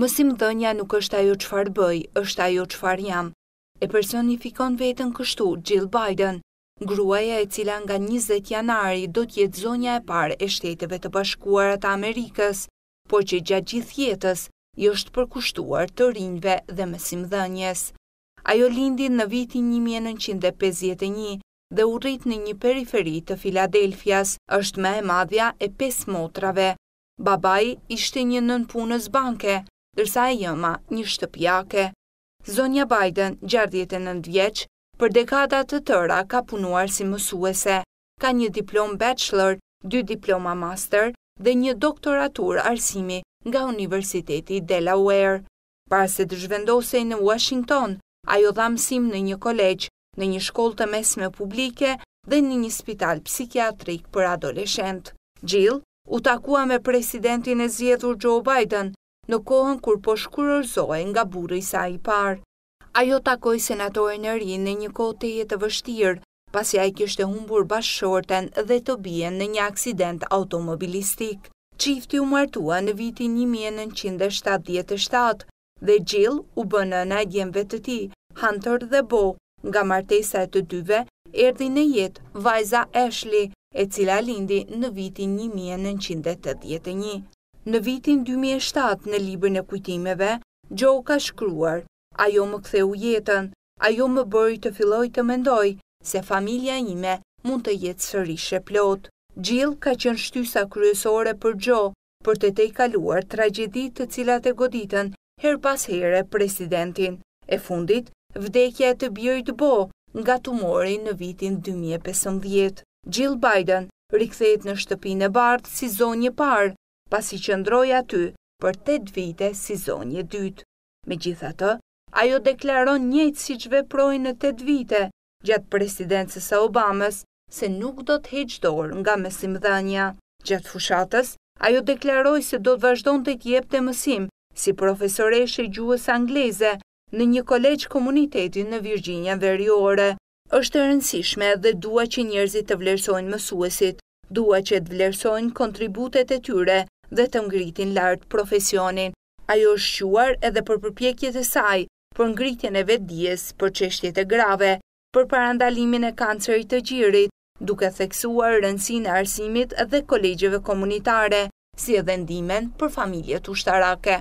Mësim dhënja nuk është ajo qëfar bëj, është ajo qëfar jam. E personifikon vetën kështu Jill Biden, gruaja e cila nga 20 janari do t'jetë zonja e parë e shteteve të bashkuarat Amerikës, por që gjatë gjithë jetës i është përkushtuar të rinjve dhe mësim dhënjes. Ajo lindin në vitin 1951 dhe u rrit në një periferi të Filadelfias, është me e madhja e pes motrave. Babai ishte një nënpunës banke, dërsa e jëma një shtëpjake. Zonja Biden, 69 vjeqë, për dekada të tëra ka punuar si mësuese, ka një diplom bachelor, dy diploma master dhe një doktoratur arsimi nga Universiteti Delaware. Para se të zhvendosej në Washington, ajo dha mësim në një kolegj, në një shkollë të mesme publike dhe në një spital psikiatrik për adoleshent. Jill u takua me presidentin e zgjedhur Joe Biden në kohën kur po shkurërzoj nga burë i sa i parë. Ajo takoj senatorin e rinë në një kohë të jetë vështirë, pasi a i kishtë humbur bashkëshorten dhe të bjen në një aksident automobilistik. Qifti u martua në vitin 1977 dhe Gjill u bënë në agjenve të ti, Hunter dhe Bo, nga martesa e të dyve, erdi në jetë vajza Ashley, e cila lindi në vitin 1981 në vitin 2007 në Libër e kujtimeve, Joe ka shkruar, ajo më ktheu jetën, ajo më bëri të filloj të mendoj se familja ime mund të jetë sërish e plot. Jill ka qenë shtysa kryesore për Joe për të i kaluar tragedit të cilat e goditën her pas here presidentin. E fundit, vdekja e të birit bo nga tumori në vitin 2015. Jill Biden rikthehet në shtëpinë e bardë si zonjë parë pasi qëndroj aty për 8 vite si zonje dytë. Me gjitha të, ajo deklaron njëtë si që veproj në 8 vite gjatë presidencës e Obamës se nuk do të heqdor nga mesim dhanja. Gjatë fushatës, ajo deklaroj se do të vazhdojnë të tjep të mësim si profesoreshe gjuhës angleze në një kolegj komunitetin në Virginia Veriore. është e rëndësishme dhe dua që njerëzit të vlerësojnë mësuesit, dua që të vlerësojnë kontributet e tyre dhe të ngritin lartë profesionin. Ajo është shuar edhe për përpjekjet e saj, për ngritjen e vetëdijes, për qeshtjet e grave, për parandalimin e kancerit të gjirit, duke theksuar rëndësin e arsimit dhe kolegjeve komunitare, si edhe ndimen për familjet ushtarake.